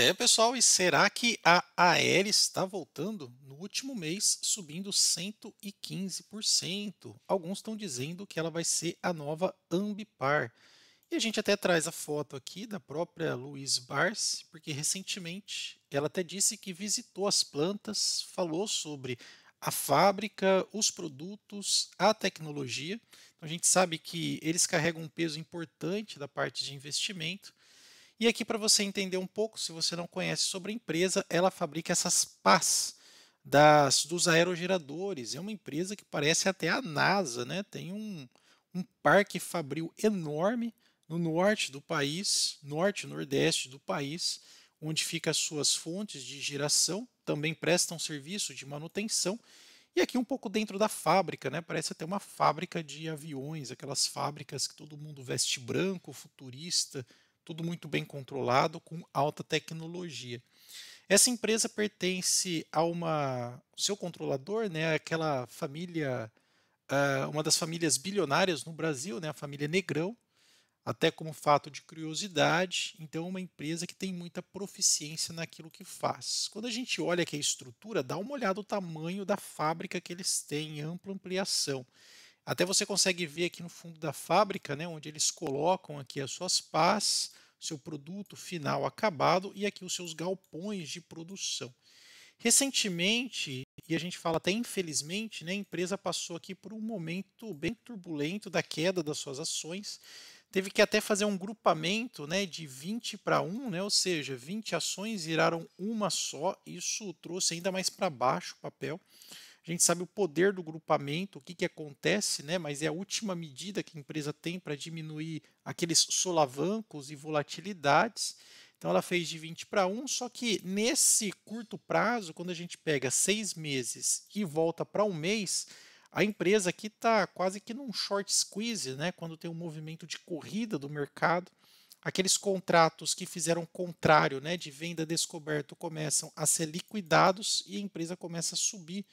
É, pessoal, e será que a Aérea está voltando? No último mês, subindo 115%. Alguns estão dizendo que ela vai ser a nova Ambipar. E a gente até traz a foto aqui da própria Luiz Bars, porque recentemente ela até disse que visitou as plantas, falou sobre a fábrica, os produtos, a tecnologia. Então a gente sabe que eles carregam um peso importante da parte de investimento e aqui para você entender um pouco, se você não conhece sobre a empresa, ela fabrica essas pás das, dos aerogeradores. É uma empresa que parece até a NASA, né? Tem um, um parque fabril enorme no norte do país, norte nordeste do país, onde ficam as suas fontes de geração, também prestam serviço de manutenção. E aqui um pouco dentro da fábrica, né? Parece até uma fábrica de aviões, aquelas fábricas que todo mundo veste branco, futurista, tudo muito bem controlado, com alta tecnologia. Essa empresa pertence a uma. seu controlador, né, aquela família, uh, uma das famílias bilionárias no Brasil, né, a família Negrão, até como fato de curiosidade. Então, é uma empresa que tem muita proficiência naquilo que faz. Quando a gente olha aqui a estrutura, dá uma olhada o tamanho da fábrica que eles têm, ampla ampliação. Até você consegue ver aqui no fundo da fábrica, né, onde eles colocam aqui as suas pás seu produto final acabado e aqui os seus galpões de produção. Recentemente, e a gente fala até infelizmente, né, a empresa passou aqui por um momento bem turbulento da queda das suas ações. Teve que até fazer um grupamento né, de 20 para 1, né, ou seja, 20 ações viraram uma só. Isso trouxe ainda mais para baixo o papel. A gente sabe o poder do grupamento, o que, que acontece, né? mas é a última medida que a empresa tem para diminuir aqueles solavancos e volatilidades. Então ela fez de 20 para 1, só que nesse curto prazo, quando a gente pega seis meses e volta para um mês, a empresa aqui está quase que num short squeeze, né? quando tem um movimento de corrida do mercado. Aqueles contratos que fizeram contrário, né, de venda descoberto, começam a ser liquidados e a empresa começa a subir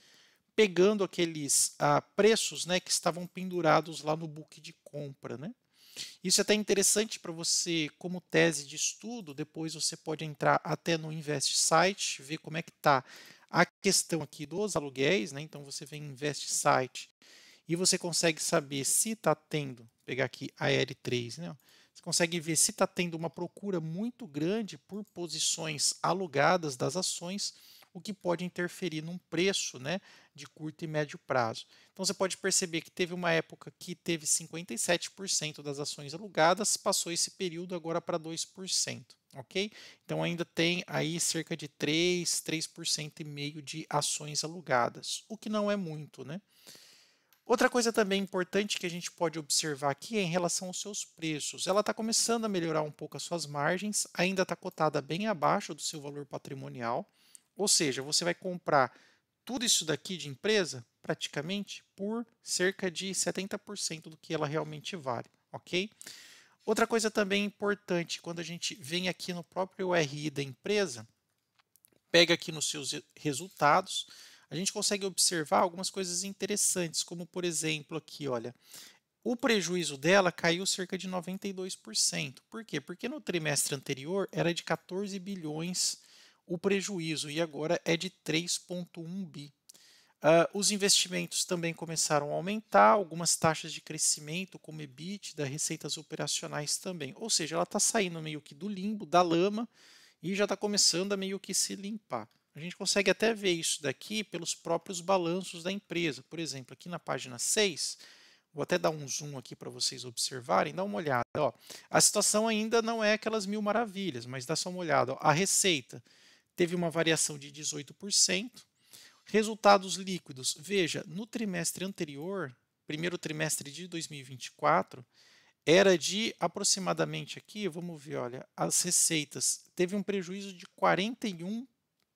pegando aqueles ah, preços né, que estavam pendurados lá no book de compra. Né? Isso é até interessante para você, como tese de estudo, depois você pode entrar até no Invest Site, ver como é que está a questão aqui dos aluguéis, né? então você vem em Invest Site e você consegue saber se está tendo, pegar aqui a r 3 né? você consegue ver se está tendo uma procura muito grande por posições alugadas das ações, o que pode interferir num preço né, de curto e médio prazo. Então você pode perceber que teve uma época que teve 57% das ações alugadas, passou esse período agora para 2%, ok? Então ainda tem aí cerca de 3, 3% e meio de ações alugadas, o que não é muito, né? Outra coisa também importante que a gente pode observar aqui é em relação aos seus preços. Ela está começando a melhorar um pouco as suas margens, ainda está cotada bem abaixo do seu valor patrimonial, ou seja, você vai comprar tudo isso daqui de empresa praticamente por cerca de 70% do que ela realmente vale, ok? Outra coisa também importante, quando a gente vem aqui no próprio RI da empresa, pega aqui nos seus resultados, a gente consegue observar algumas coisas interessantes, como por exemplo aqui, olha, o prejuízo dela caiu cerca de 92%. Por quê? Porque no trimestre anterior era de 14 bilhões o prejuízo e agora é de 3,1 bi. Uh, os investimentos também começaram a aumentar, algumas taxas de crescimento, como EBITDA, receitas operacionais também. Ou seja, ela está saindo meio que do limbo, da lama, e já está começando a meio que se limpar. A gente consegue até ver isso daqui pelos próprios balanços da empresa. Por exemplo, aqui na página 6, vou até dar um zoom aqui para vocês observarem, dá uma olhada. Ó. A situação ainda não é aquelas mil maravilhas, mas dá só uma olhada. Ó. A receita teve uma variação de 18%. Resultados líquidos. Veja, no trimestre anterior, primeiro trimestre de 2024, era de aproximadamente aqui, vamos ver, olha, as receitas teve um prejuízo de 41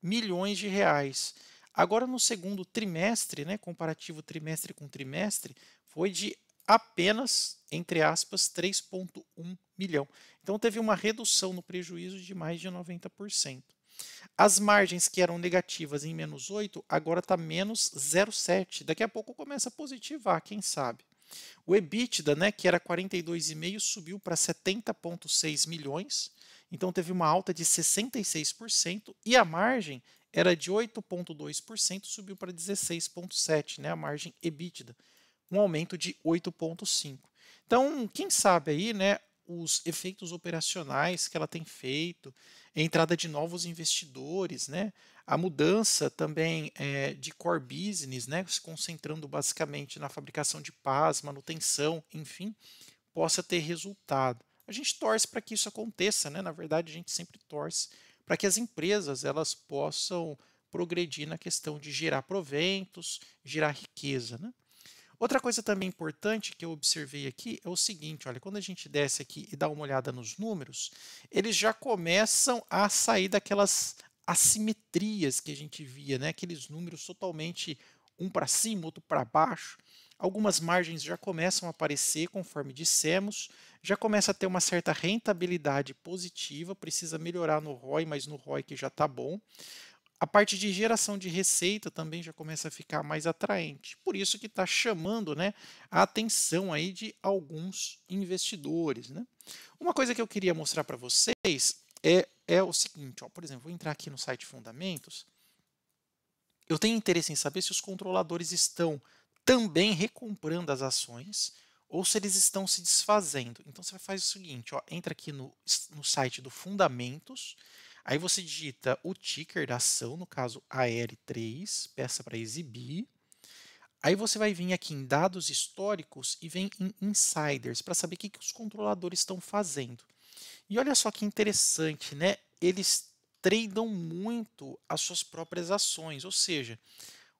milhões de reais. Agora no segundo trimestre, né, comparativo trimestre com trimestre, foi de apenas, entre aspas, 3.1 milhão. Então teve uma redução no prejuízo de mais de 90%. As margens que eram negativas em menos 8, agora está menos 0,7. Daqui a pouco começa a positivar, quem sabe. O EBITDA, né, que era 42,5, subiu para 70,6 milhões, então teve uma alta de 66%, e a margem era de 8,2%, subiu para 16,7%, né, a margem EBITDA, um aumento de 8,5%. Então, quem sabe aí, né, os efeitos operacionais que ela tem feito, a entrada de novos investidores, né? a mudança também é, de core business, né? se concentrando basicamente na fabricação de pás, manutenção, enfim, possa ter resultado. A gente torce para que isso aconteça, né? na verdade a gente sempre torce para que as empresas elas possam progredir na questão de gerar proventos, gerar riqueza. Né? Outra coisa também importante que eu observei aqui é o seguinte, olha, quando a gente desce aqui e dá uma olhada nos números, eles já começam a sair daquelas assimetrias que a gente via, né? Aqueles números totalmente um para cima, outro para baixo. Algumas margens já começam a aparecer, conforme dissemos, já começa a ter uma certa rentabilidade positiva, precisa melhorar no ROI, mas no ROI que já está bom a parte de geração de receita também já começa a ficar mais atraente. Por isso que está chamando né, a atenção aí de alguns investidores. Né? Uma coisa que eu queria mostrar para vocês é, é o seguinte, ó, por exemplo, vou entrar aqui no site Fundamentos. Eu tenho interesse em saber se os controladores estão também recomprando as ações ou se eles estão se desfazendo. Então você faz o seguinte, ó, entra aqui no, no site do Fundamentos, Aí você digita o ticker da ação, no caso ar 3 peça para exibir. Aí você vai vir aqui em dados históricos e vem em insiders para saber o que, que os controladores estão fazendo. E olha só que interessante, né? Eles tradam muito as suas próprias ações, ou seja,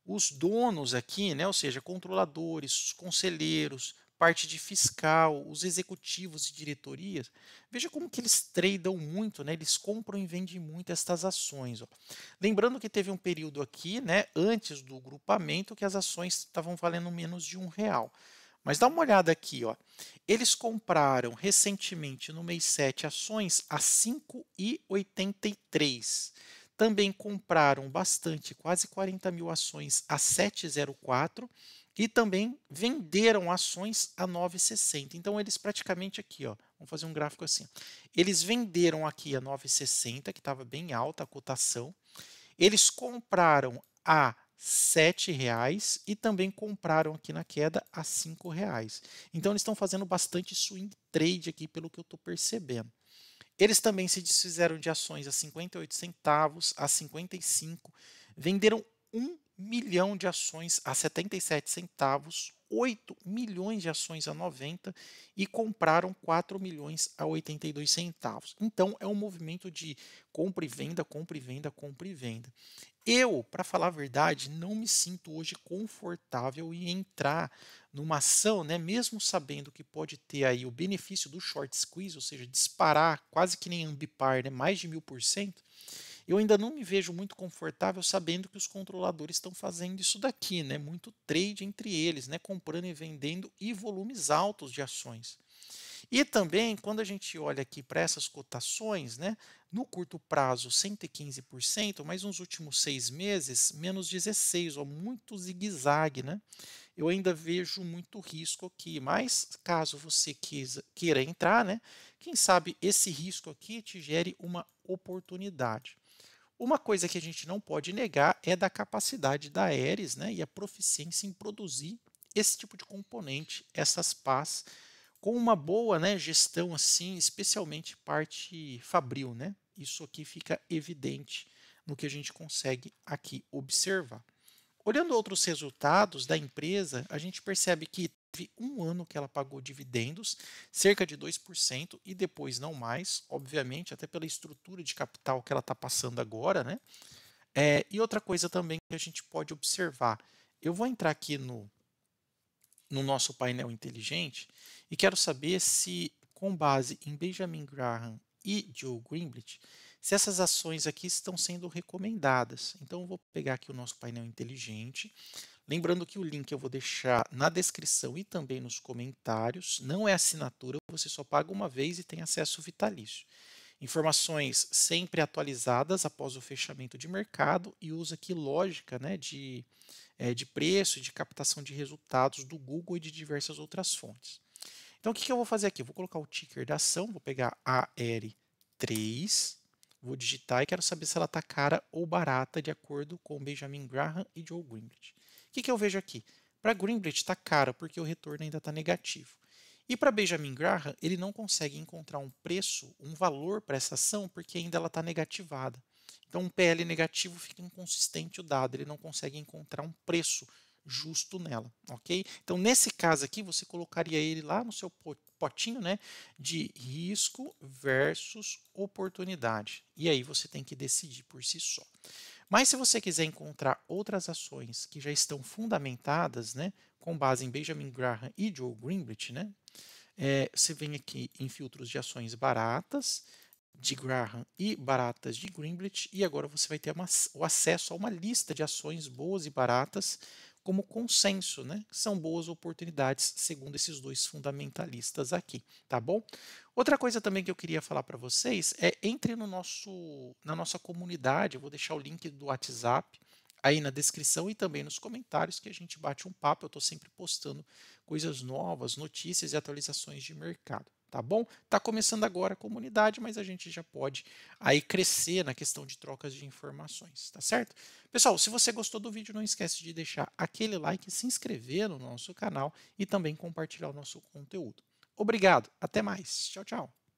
os donos aqui, né, ou seja, controladores, conselheiros, parte de fiscal, os executivos e diretorias, veja como que eles tradam muito, né? Eles compram e vendem muito estas ações. Ó. Lembrando que teve um período aqui, né, antes do grupamento, que as ações estavam valendo menos de um real. Mas dá uma olhada aqui, ó. Eles compraram recentemente no mês 7 ações a 5,83. Também compraram bastante, quase 40 mil ações a 7,04 e também venderam ações a 9,60. Então eles praticamente aqui, ó, vamos fazer um gráfico assim. Eles venderam aqui a 9,60, que estava bem alta a cotação. Eles compraram a R$ reais e também compraram aqui na queda a R$ reais. Então eles estão fazendo bastante swing trade aqui, pelo que eu estou percebendo. Eles também se desfizeram de ações a R$ centavos, a 55, venderam 1 milhão de ações a 77 centavos, 8 milhões de ações a 90 e compraram 4 milhões a 82 centavos. Então é um movimento de compra e venda, compra e venda, compra e venda. Eu, para falar a verdade, não me sinto hoje confortável em entrar numa ação, né, mesmo sabendo que pode ter aí o benefício do short squeeze, ou seja, disparar quase que nem ambipar, né, mais de mil por cento eu ainda não me vejo muito confortável sabendo que os controladores estão fazendo isso daqui, né? Muito trade entre eles, né? Comprando e vendendo e volumes altos de ações. E também, quando a gente olha aqui para essas cotações, né, no curto prazo 115%, mas nos últimos seis meses, menos 16%, ó, muito zigue-zague. Né? Eu ainda vejo muito risco aqui, mas caso você queira entrar, né, quem sabe esse risco aqui te gere uma oportunidade. Uma coisa que a gente não pode negar é da capacidade da Ares né, e a proficiência em produzir esse tipo de componente, essas pás, com uma boa né, gestão, assim, especialmente parte fabril. Né? Isso aqui fica evidente no que a gente consegue aqui observar. Olhando outros resultados da empresa, a gente percebe que Teve um ano que ela pagou dividendos, cerca de 2%, e depois não mais, obviamente, até pela estrutura de capital que ela está passando agora. Né? É, e outra coisa também que a gente pode observar. Eu vou entrar aqui no, no nosso painel inteligente e quero saber se, com base em Benjamin Graham e Joe Greenblatt, se essas ações aqui estão sendo recomendadas. Então, eu vou pegar aqui o nosso painel inteligente, Lembrando que o link eu vou deixar na descrição e também nos comentários. Não é assinatura, você só paga uma vez e tem acesso vitalício. Informações sempre atualizadas após o fechamento de mercado e usa aqui lógica né, de, é, de preço de captação de resultados do Google e de diversas outras fontes. Então, o que, que eu vou fazer aqui? Eu vou colocar o ticker da ação, vou pegar AR3, vou digitar e quero saber se ela está cara ou barata de acordo com Benjamin Graham e Joe Greenblatt. O que, que eu vejo aqui? Para Greenblatt está caro, porque o retorno ainda está negativo. E para Benjamin Graham, ele não consegue encontrar um preço, um valor para essa ação, porque ainda ela está negativada. Então, um PL negativo fica inconsistente o dado, ele não consegue encontrar um preço justo nela, ok? Então, nesse caso aqui, você colocaria ele lá no seu potinho, né, de risco versus oportunidade. E aí você tem que decidir por si só. Mas se você quiser encontrar outras ações que já estão fundamentadas, né, com base em Benjamin Graham e Joe Greenblatt, né, é, você vem aqui em filtros de ações baratas, de Graham e baratas de Greenblatt, e agora você vai ter uma, o acesso a uma lista de ações boas e baratas como consenso, né? São boas oportunidades, segundo esses dois fundamentalistas aqui, tá bom? Outra coisa também que eu queria falar para vocês é entre no nosso, na nossa comunidade, eu vou deixar o link do WhatsApp aí na descrição e também nos comentários que a gente bate um papo. Eu estou sempre postando coisas novas, notícias e atualizações de mercado tá bom? Está começando agora a comunidade, mas a gente já pode aí crescer na questão de trocas de informações, tá certo? Pessoal, se você gostou do vídeo, não esquece de deixar aquele like, se inscrever no nosso canal e também compartilhar o nosso conteúdo. Obrigado, até mais. Tchau, tchau.